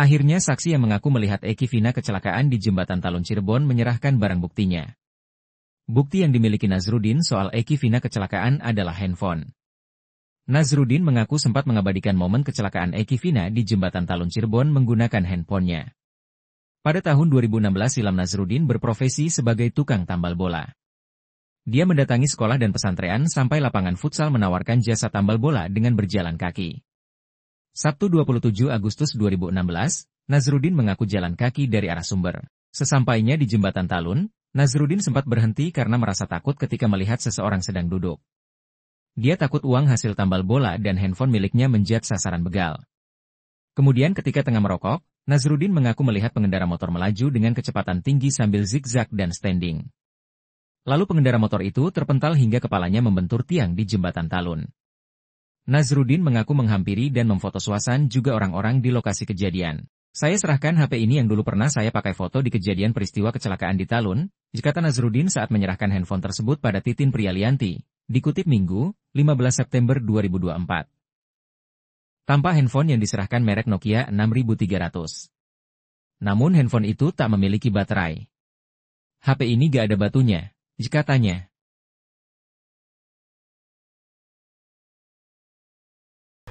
Akhirnya saksi yang mengaku melihat Eki Vina kecelakaan di jembatan Talun Cirebon menyerahkan barang buktinya. Bukti yang dimiliki Nazrudin soal Eki Vina kecelakaan adalah handphone. Nazrudin mengaku sempat mengabadikan momen kecelakaan Eki Vina di jembatan Talun Cirebon menggunakan handphonenya. Pada tahun 2016 silam Nazrudin berprofesi sebagai tukang tambal bola. Dia mendatangi sekolah dan pesantren sampai lapangan futsal menawarkan jasa tambal bola dengan berjalan kaki. Sabtu 27 Agustus 2016, Nazrudin mengaku jalan kaki dari arah sumber. Sesampainya di jembatan Talun, Nazrudin sempat berhenti karena merasa takut ketika melihat seseorang sedang duduk. Dia takut uang hasil tambal bola dan handphone miliknya menjat sasaran begal. Kemudian ketika tengah merokok, Nazrudin mengaku melihat pengendara motor melaju dengan kecepatan tinggi sambil zigzag dan standing. Lalu pengendara motor itu terpental hingga kepalanya membentur tiang di jembatan Talun. Nazrudin mengaku menghampiri dan memfoto suasan juga orang-orang di lokasi kejadian. Saya serahkan HP ini yang dulu pernah saya pakai foto di kejadian peristiwa kecelakaan di Talun, kata Nazrudin saat menyerahkan handphone tersebut pada Titin Priyalianti, dikutip Minggu, 15 September 2024. Tanpa handphone yang diserahkan merek Nokia 6300. Namun handphone itu tak memiliki baterai. HP ini gak ada batunya, tanya.